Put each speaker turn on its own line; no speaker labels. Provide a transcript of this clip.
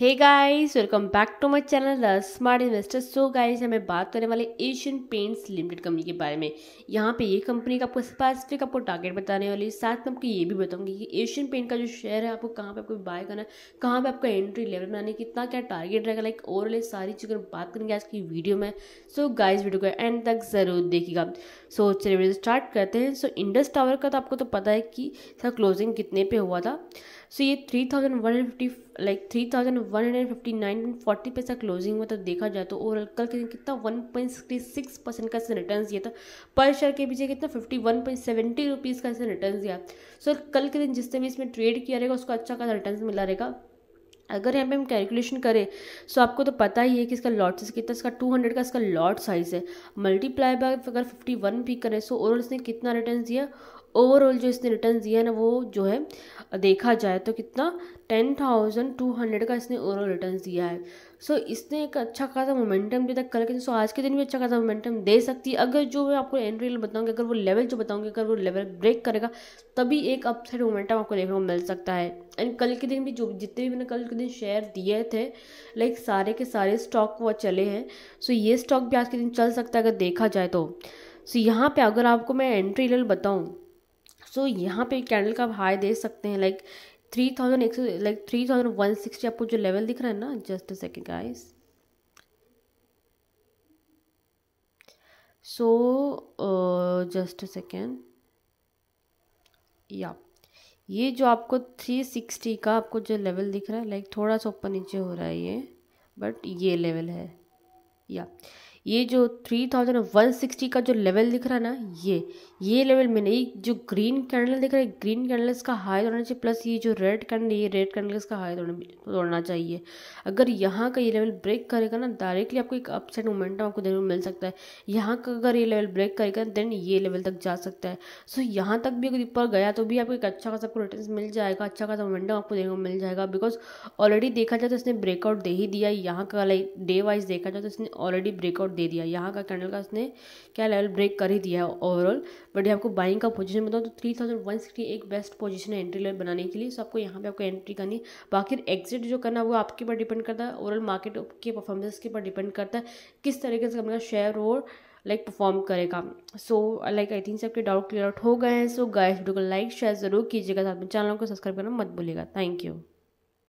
Hey guys welcome back to my channel the smart investors so guys हमें बात करने वाले एशियन पेंट्स लिमिटेड कंपनी के बारे में यहाँ पे ये कंपनी का आपको स्पेसिफिक आपको टारगेट बताने वाली है साथ में आपको ये भी बताऊंगी कि एशियन पेंट का जो शेयर है आपको कहाँ पे आपको बाय करना है कहाँ पे आपका एंट्री लेवल बनाने कितना क्या टारगेट रहेगा लाइक ओवरऑल सारी चीज़ों बात करेंगे आज की वीडियो में सो so, गाइज वीडियो को एंड तक ज़रूर देखिएगा सो चलिए वीडियो स्टार्ट करते हैं सो इंडस टावर का तो आपको तो पता है कि सर क्लोजिंग कितने पे हुआ था सो so, ये three thousand one fifty like three thousand one hundred fifty nine forty पैसा क्लोजिंग हुआ तो देखा जाए तो ओवरऑल कल के दिन कितना one point sixty six percent का इसने रिटर्न दिया था पर शेयर के पीछे कितना fifty one point seventy rupees का इसने रिटर्न दिया सो so, कल के दिन जिसने भी इसमें ट्रेड किया रहेगा उसको अच्छा खासा रिटर्न मिला रहेगा अगर यहाँ पे हम कैलकुलेशन करें सो तो आपको तो पता ही है कि इसका लॉट साइज कितना इसका टू हंड्रेड का इसका लॉट साइज है मल्टीप्लाई बाय अगर फिफ्टी वन भी करें सो ओवरऑल इसने कितना रिटर्न दिया ओवरऑल जो इसने रिटर्न दिया है ना वो जो है देखा जाए तो कितना टेन थाउजेंड टू हंड्रेड का इसने ओवरऑल रिटर्न दिया है सो so, इसने एक अच्छा खासा मोमेंटम दिया था कल के सो so, आज के दिन भी अच्छा खासा मोमेंटम दे सकती है अगर जो मैं आपको एंट्री लेवल बताऊँगी अगर वो लेवल जो बताऊँगी अगर वो लेवल ब्रेक करेगा तभी एक अपसाइड मोमेंटम आपको देखने को मिल सकता है एंड कल के दिन भी जो जितने भी मैंने कल के दिन शेयर दिए थे लाइक सारे के सारे स्टॉक वो चले हैं सो so, ये स्टॉक भी आज के दिन चल सकता है अगर देखा जाए तो सो यहाँ पर अगर आपको मैं एंट्री लेवल बताऊँ सो तो यहाँ पे कैंडल का हाई दे सकते हैं लाइक थ्री थाउजेंड एक सौ like three thousand one sixty आपको जो लेवल दिख रहा है ना just a second guys so just a second या ये जो आपको थ्री सिक्सटी का आपको जो लेवल दिख रहा है लाइक थोड़ा सा ऊपर नीचे हो रहा है ये बट ये लेवल है या yeah. ये जो थ्री थाउजेंड वन सिक्सटी का जो लेवल दिख रहा है ना ये ये लेवल में नहीं जो ग्रीन कैंडल दिख रहा है ग्रीन कैंडल इसका हाई तोड़ना चाहिए प्लस ये जो रेड कैंडल ये रेड कैंडल इसका हाई तोड़ना चाहिए अगर यहाँ का ये लेवल ब्रेक करेगा ना डायरेक्टली आपको एक अपसेट मोमेंटम आपको देखने को मिल सकता है यहाँ का अगर ये लेवल ब्रेक करेगा देन ये लेवल तक जा सकता है सो so, यहाँ तक भी अगर ऊपर गया तो भी आपको एक अच्छा खासा आपको रिटर्न मिल जाएगा अच्छा खासा मोमेंटम आपको देखने को मिल जाएगा बिकॉज ऑलरेडी देखा जाए तो इसने ब्रेकआउट दे ही दिया यहाँ का लाइक डे वाइज देखा जाए तो इसने ऑलरेडी ब्रेकआउट दे दिया यहाँ का कैंडल का उसने क्या लेवल ब्रेक कर ही दिया है ओवरऑल बट आपको बाइंग का पोजीशन बताऊँ तो थ्री थाउजेंड वन सिक्सटी एक बेस्ट पोजीशन है एंट्री लेवल बनाने के लिए सो आपको यहाँ पे आपको एंट्री करनी बाकी एग्जिट जो करना वो आपके ऊपर डिपेंड करता है ओवरऑल मार्केट के परफॉर्मेंस के ऊपर डिपेंड करता है किस तरीके से अपना शेयर और लाइक परफॉर्म करेगा सो लाइक आई थिंक सबके डाउट क्लियर आउट हो गए हैं सो गाइस वीडियो को लाइक शेयर जरूर कीजिएगा साथ में चैनल को सब्सक्राइब करना मत भूलिएगा थैंक यू